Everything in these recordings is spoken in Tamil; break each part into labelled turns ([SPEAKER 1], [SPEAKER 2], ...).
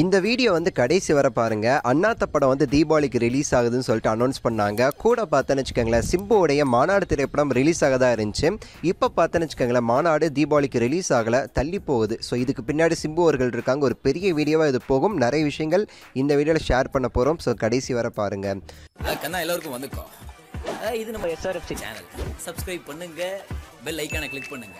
[SPEAKER 1] இந்த வீடியோ வந்து கடைசி வர பாருங்க அண்ணாத்த படம் வந்து தீபாவளிக்கு ரிலீஸ் ஆகுதுன்னு சொல்லிட்டு அனௌன்ஸ் பண்ணாங்க கூட பார்த்தேன்னு வச்சுக்கோங்களேன் சிம்புவோடைய மாநாடு திரைப்படம் ரிலீஸ் தான் இருந்துச்சு இப்போ பார்த்தேன்னு வச்சுக்கோங்களேன் மாநாடு தீபாவளிக்கு ரிலீஸ் ஆகலை தள்ளி போகுது ஸோ இதுக்கு பின்னாடி சிம்பு அவர்கள் இருக்காங்க ஒரு பெரிய வீடியோவாக இது போகும் நிறைய விஷயங்கள் இந்த வீடியோவில் ஷேர் பண்ண போகிறோம் ஸோ கடைசி வர பாருங்க எல்லாருக்கும் வந்துக்கோ இது நம்ம எஸ்ஆர்எஃப்சி சேனல் சப்ஸ்கிரைப் பண்ணுங்க பெல் ஐக்கானை கிளிக் பண்ணுங்க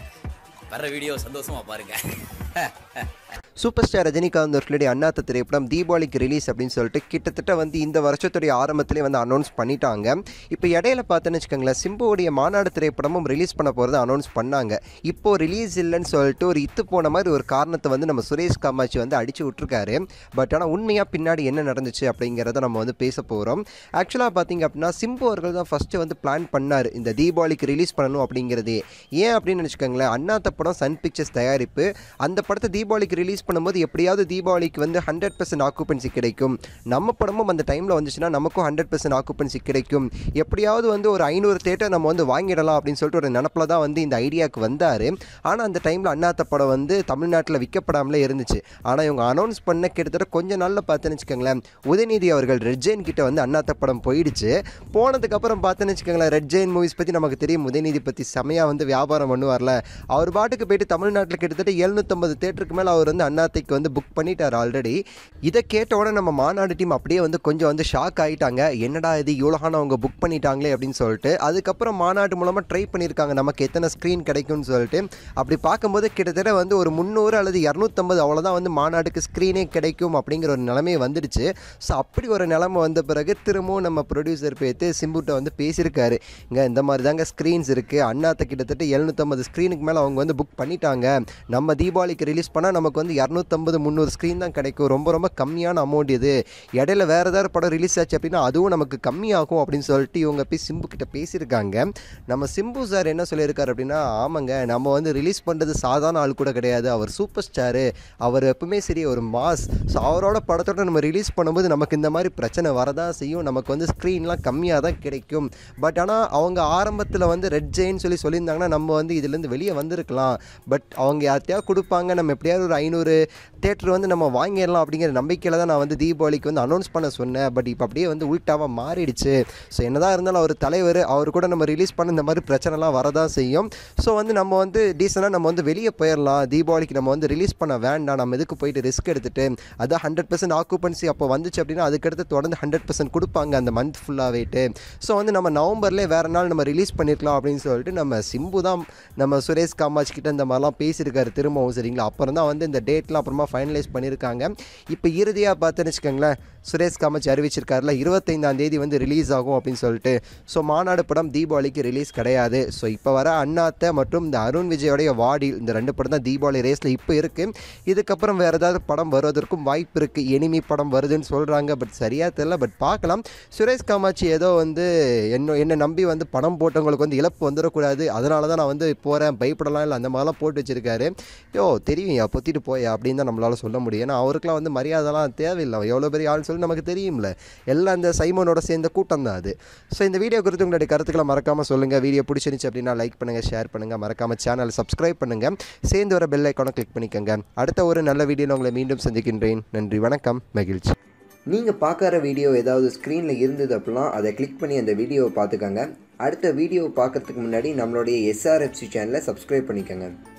[SPEAKER 1] வர வீடியோ சந்தோஷமா பாருங்க சூப்பர் ஸ்டார் ரஜினிகாந்த் அவர்களுடைய அண்ணாத்த திரைப்படம் தீபாவளிக்கு ரிலீஸ் அப்படின்னு சொல்லிட்டு கிட்டத்தட்ட வந்து இந்த வருஷத்துடைய ஆரம்பத்திலே வந்து அனௌன்ஸ் பண்ணிட்டாங்க இப்போ இடையில பார்த்தோன்னு வச்சுக்கோங்களேன் சிம்புவுடைய மாநாடு திரைப்படமும் ரிலீஸ் பண்ண போகிறது அனௌன்ஸ் பண்ணாங்க இப்போது ரிலீஸ் இல்லைன்னு சொல்லிட்டு ஒரு இத்து போன மாதிரி ஒரு காரணத்தை வந்து நம்ம சுரேஷ் காமாட்சி வந்து அடித்து விட்டுருக்காரு பட் ஆனால் உண்மையாக பின்னாடி என்ன நடந்துச்சு அப்படிங்கிறத நம்ம வந்து பேச போகிறோம் ஆக்சுவலாக பார்த்தீங்க அப்படின்னா சிம்பு அவர்கள் தான் ஃபஸ்ட்டு வந்து பிளான் பண்ணார் இந்த தீபாவளிக்கு ரிலீஸ் பண்ணணும் அப்படிங்கிறதே ஏன் அப்படின்னு நினச்சிக்கோங்களேன் அண்ணாத்த படம் சன் பிக்சர்ஸ் தயாரிப்பு அந்த படத்தை தீபாவளிக்கு ரிலீஸ் ரிலீஸ் பண்ணும்போது எப்படியாவது தீபாவளிக்கு வந்து ஹண்ட்ரட் பர்சன்ட் ஆக்குபென்சி கிடைக்கும் நம்ம படமும் அந்த டைமில் வந்துச்சுன்னா நமக்கும் ஹண்ட்ரட் பர்சன்ட் ஆக்குபென்சி கிடைக்கும் எப்படியாவது வந்து ஒரு ஐநூறு தேட்டர் நம்ம வந்து வாங்கிடலாம் அப்படின்னு சொல்லிட்டு ஒரு நினப்பில் தான் வந்து இந்த ஐடியாவுக்கு வந்தார் ஆனால் அந்த டைமில் அண்ணாத்த படம் வந்து தமிழ்நாட்டில் விற்கப்படாமலே இருந்துச்சு ஆனால் இவங்க அனௌன்ஸ் பண்ண கிட்டத்தட்ட கொஞ்சம் நாளில் பார்த்துன்னு வச்சுக்கோங்களேன் உதயநிதி அவர்கள் ரெட்ஜெயின் கிட்ட வந்து அண்ணாத்த படம் போயிடுச்சு போனதுக்கப்புறம் பார்த்துன்னு வச்சுக்கோங்களேன் ஜெயின் மூவிஸ் பற்றி நமக்கு தெரியும் உதயநிதி பற்றி செமையாக வந்து வியாபாரம் பண்ணுவார்ல அவர் பாட்டுக்கு போயிட்டு தமிழ்நாட்டில் கிட்டத்தட்ட எழுநூற்றம்பது தேட்டருக்கு மேலே அவர் வந்து அண்ணாத்தைக்கு வந்து புக் பண்ணிட்டார் ஆல்ரெடி இதை உடனே நம்ம மாநாடு டீம் அப்படியே வந்து கொஞ்சம் வந்து ஷாக் ஆகிட்டாங்க என்னடா இது இவ்வளோஹான அவங்க புக் பண்ணிட்டாங்களே அப்படின்னு சொல்லிட்டு அதுக்கப்புறம் மாநாடு மூலமாக ட்ரை பண்ணியிருக்காங்க நமக்கு எத்தனை ஸ்க்ரீன் கிடைக்கும்னு சொல்லிட்டு அப்படி பார்க்கும்போது கிட்டத்தட்ட வந்து ஒரு முந்நூறு அல்லது இரநூத்தம்பது அவ்வளோதான் வந்து மாநாட்டுக்கு ஸ்க்ரீனே கிடைக்கும் அப்படிங்கிற ஒரு நிலைமை வந்துடுச்சு ஸோ அப்படி ஒரு நிலைமை வந்த பிறகு திரும்பவும் நம்ம ப்ரொடியூசர் பேத்து சிம்புட்டை வந்து பேசியிருக்காரு இங்கே இந்த மாதிரி தாங்க ஸ்க்ரீன்ஸ் இருக்குது அண்ணாத்த கிட்டத்தட்ட எழுநூற்றம்பது ஸ்க்ரீனுக்கு மேலே அவங்க வந்து புக் பண்ணிட்டாங்க நம்ம தீபாவளிக்கு ரிலீஸ் பண்ணால் நமக்கு வந்து இரநூத்தம்பது முந்நூறு ஸ்க்ரீன் தான் கிடைக்கும் ரொம்ப ரொம்ப கம்மியான அமௌண்ட் இது இடையில வேறு ஏதாவது படம் ரிலீஸ் ஆச்சு அப்படின்னா அதுவும் நமக்கு கம்மியாகும் அப்படின்னு சொல்லிட்டு இவங்க போய் சிம்பு கிட்ட பேசியிருக்காங்க நம்ம சிம்பு சார் என்ன சொல்லியிருக்காரு அப்படின்னா ஆமாங்க நம்ம வந்து ரிலீஸ் பண்ணுறது சாதாரண ஆள் கூட கிடையாது அவர் சூப்பர் ஸ்டாரு அவர் எப்பவுமே சரி ஒரு மாஸ் ஸோ அவரோட படத்தோட நம்ம ரிலீஸ் பண்ணும்போது நமக்கு இந்த மாதிரி பிரச்சனை வரதான் செய்யும் நமக்கு வந்து ஸ்க்ரீன்லாம் கம்மியாக தான் கிடைக்கும் பட் ஆனால் அவங்க ஆரம்பத்தில் வந்து ரெட் ஜெயின்னு சொல்லி சொல்லியிருந்தாங்கன்னா நம்ம வந்து இதுலேருந்து வெளியே வந்திருக்கலாம் பட் அவங்க யார்த்தையாக கொடுப்பாங்க நம்ம எப்படியாவது ஒரு ஐநூறு ஒரு தேட்டர் வந்து நம்ம வாங்கிடலாம் அப்படிங்கிற நம்பிக்கையில் தான் நான் வந்து தீபாவளிக்கு வந்து அனௌன்ஸ் பண்ண சொன்னேன் பட் இப்போ அப்படியே வந்து உள்டாவாக மாறிடுச்சு ஸோ என்னதான் இருந்தாலும் அவர் தலைவர் அவர் கூட நம்ம ரிலீஸ் பண்ண இந்த மாதிரி பிரச்சனைலாம் வரதான் செய்யும் ஸோ வந்து நம்ம வந்து டீசெண்டாக நம்ம வந்து வெளியே போயிடலாம் தீபாவளிக்கு நம்ம வந்து ரிலீஸ் பண்ண வேண்டாம் நம்ம இதுக்கு போயிட்டு ரிஸ்க் எடுத்துகிட்டு அதான் ஹண்ட்ரட் பர்சன்ட் ஆக்குபென்சி அப்போ வந்துச்சு அப்படின்னா அதுக்கடுத்து தொடர்ந்து ஹண்ட்ரட் பர்சன்ட் கொடுப்பாங்க அந்த மந்த் ஃபுல்லாகவேட்டு ஸோ வந்து நம்ம நவம்பர்லேயே வேறு நாள் நம்ம ரிலீஸ் பண்ணியிருக்கலாம் அப்படின்னு சொல்லிட்டு நம்ம சிம்பு தான் நம்ம சுரேஷ் காமாஜ் கிட்ட இந்த மாதிரிலாம் பேசியிருக்காரு திரும்பவும் சரிங்களா அப்புறம் தான் வந்து இந்த டேட் டேட்லாம் அப்புறமா ஃபைனலைஸ் பண்ணியிருக்காங்க இப்போ இறுதியாக பார்த்துன்னு வச்சுக்கோங்களேன் சுரேஷ் காமச்சி அறிவிச்சிருக்காருல இருபத்தைந்தாம் தேதி வந்து ரிலீஸ் ஆகும் அப்படின்னு சொல்லிட்டு ஸோ மாநாடு படம் தீபாவளிக்கு ரிலீஸ் கிடையாது ஸோ இப்போ வர அண்ணாத்தை மற்றும் இந்த அருண் விஜயோடைய வாடி இந்த ரெண்டு படம் தான் தீபாவளி ரேஸில் இப்போ இருக்குது இதுக்கப்புறம் வேறு ஏதாவது படம் வருவதற்கும் வாய்ப்பு இருக்குது எனிமி படம் வருதுன்னு சொல்கிறாங்க பட் சரியாக தெரில பட் பார்க்கலாம் சுரேஷ் காமாட்சி ஏதோ வந்து என்ன என்னை நம்பி வந்து படம் போட்டவங்களுக்கு வந்து இழப்பு வந்துடக்கூடாது அதனால தான் நான் வந்து போகிறேன் பயப்படலாம் இல்லை அந்த மாதிரிலாம் போட்டு வச்சுருக்காரு யோ தெரியும் பொத்திட்டு போயா அப்படின்னு தான் நம்மளால் சொல்ல முடியும் ஏன்னா அவருக்குலாம் வந்து மரியாதைலாம் தேவையில்லை எவ்வளோ பெரிய ஆள் சொல்லி நமக்கு தெரியும்ல எல்லாம் இந்த சைமனோட சேர்ந்த கூட்டம் தான் அது ஸோ இந்த வீடியோ குறித்து உங்களுடைய கருத்துக்களை மறக்காமல் சொல்லுங்கள் வீடியோ பிடிச்சிருந்துச்சு அப்படின்னா லைக் பண்ணுங்கள் ஷேர் பண்ணுங்கள் மறக்காமல் சேனலை சப்ஸ்கிரைப் பண்ணுங்கள் சேர்ந்து வர பெல் ஐக்கானை கிளிக் பண்ணிக்கோங்க அடுத்த ஒரு நல்ல வீடியோ உங்களை மீண்டும் சந்திக்கின்றேன் நன்றி வணக்கம் மகிழ்ச்சி நீங்கள் பார்க்குற வீடியோ ஏதாவது ஸ்க்ரீனில் இருந்தது அப்படிலாம் அதை கிளிக் பண்ணி அந்த வீடியோவை பார்த்துக்கோங்க அடுத்த வீடியோவை பார்க்குறதுக்கு முன்னாடி நம்மளுடைய எஸ்ஆர்எஃப்சி சேனலை சப்ஸ்கிரைப் பண்ணிக்கோங்க